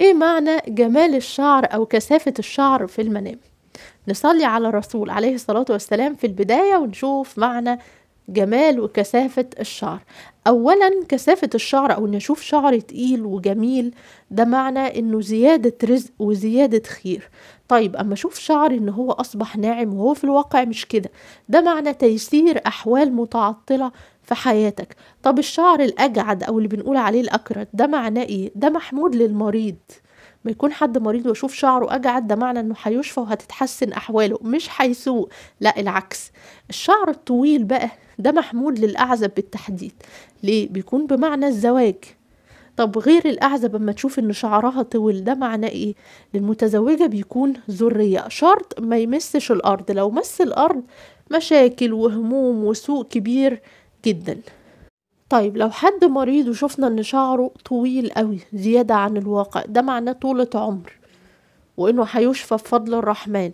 إيه معنى جمال الشعر أو كثافة الشعر في المنام نصلي على الرسول عليه الصلاة والسلام في البداية ونشوف معنى جمال وكثافة الشعر أولا كثافة الشعر أو نشوف شعر تقيل وجميل ده معنى أنه زيادة رزق وزيادة خير طيب أما أشوف شعر أنه هو أصبح ناعم وهو في الواقع مش كده ده معنى تيسير أحوال متعطلة في حياتك طب الشعر الأجعد أو اللي بنقول عليه الأكرد ده معناه إيه؟ ده محمود للمريض ما يكون حد مريض ويشوف شعره أجعد ده معنى إنه هيشفى وهتتحسن أحواله مش هيسوء لا العكس الشعر الطويل بقى ده محمود للأعزب بالتحديد ليه؟ بيكون بمعنى الزواج طب غير الأعزب أما تشوف إن شعرها طويل ده معناه إيه؟ للمتزوجة بيكون ذرية شرط ما يمسش الأرض لو مس الأرض مشاكل وهموم وسوء كبير جدا طيب لو حد مريض وشفنا ان شعره طويل قوي زيادة عن الواقع ده معناه طولة عمر وانه هيشفى بفضل الرحمن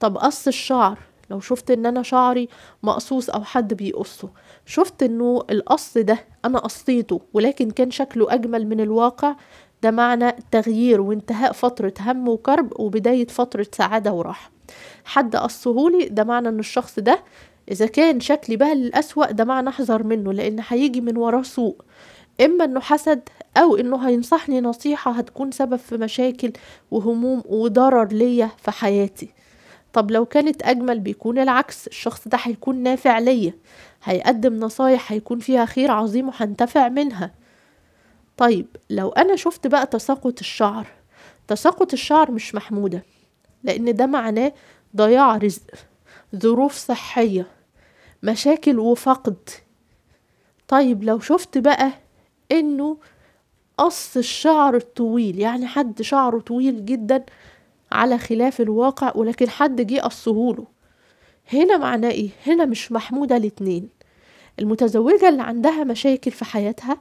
طب قص الشعر لو شفت ان انا شعري مقصوص او حد بيقصه شفت انه القص ده انا قصيته ولكن كان شكله اجمل من الواقع ده معنى تغيير وانتهاء فترة هم وكرب وبداية فترة سعادة وراحة حد قصهولي ده معنى ان الشخص ده إذا كان شكلي بقى للأسوأ ده معنى أحذر منه لأن هيجي من وراه سوء إما إنه حسد أو إنه هينصحني نصيحة هتكون سبب في مشاكل وهموم وضرر ليا في حياتي طب لو كانت أجمل بيكون العكس الشخص ده هيكون نافع ليا هيقدم نصايح هيكون فيها خير عظيم وهنتفع منها طيب لو أنا شفت بقى تساقط الشعر تساقط الشعر مش محمودة لأن ده معناه ضياع رزق ظروف صحية مشاكل وفقد طيب لو شفت بقى انه قص الشعر الطويل يعني حد شعره طويل جدا على خلاف الواقع ولكن حد جه قصهوله هنا معناه ايه هنا مش محمودة الاتنين المتزوجة اللي عندها مشاكل في حياتها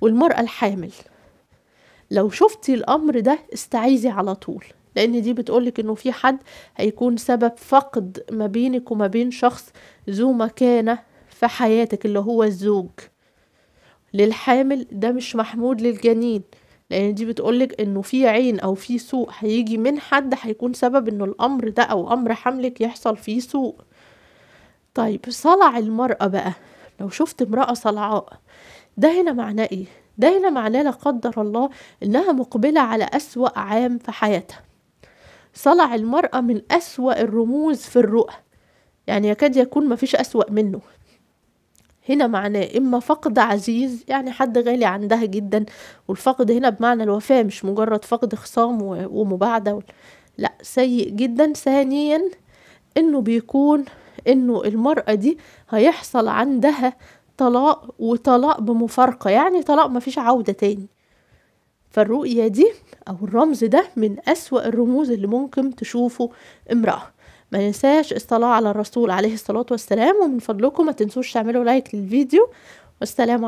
والمرأة الحامل لو شفتي الأمر ده استعيزي على طول لان دي بتقولك انه في حد هيكون سبب فقد ما بينك وما بين شخص ذو مكانة في حياتك اللي هو الزوج للحامل ده مش محمود للجنين لان دي بتقولك انه في عين او في سوء هيجي من حد هيكون سبب انه الامر ده او امر حملك يحصل فيه سوء طيب صلع المرأة بقى لو شفت امرأة صلعاء ده هنا معناه ايه ده هنا معناه لا قدر الله انها مقبلة على اسوأ عام في حياتها صلع المرأة من أسوأ الرموز في الرؤى يعني يكاد يكون مفيش أسوأ منه هنا معناه إما فقد عزيز يعني حد غالي عندها جدا والفقد هنا بمعنى الوفاة مش مجرد فقد خصام ومباعدة لا سيء جدا ثانيا إنه بيكون إنه المرأة دي هيحصل عندها طلاق وطلاق بمفارقة يعني طلاق مفيش عودة تاني فالرؤية دي أو الرمز ده من أسوأ الرموز اللي ممكن تشوفه امرأة ما ننساش الصلاة على الرسول عليه الصلاة والسلام ومن فضلكم ما تنسوش تعملوا لايك للفيديو والسلام عليكم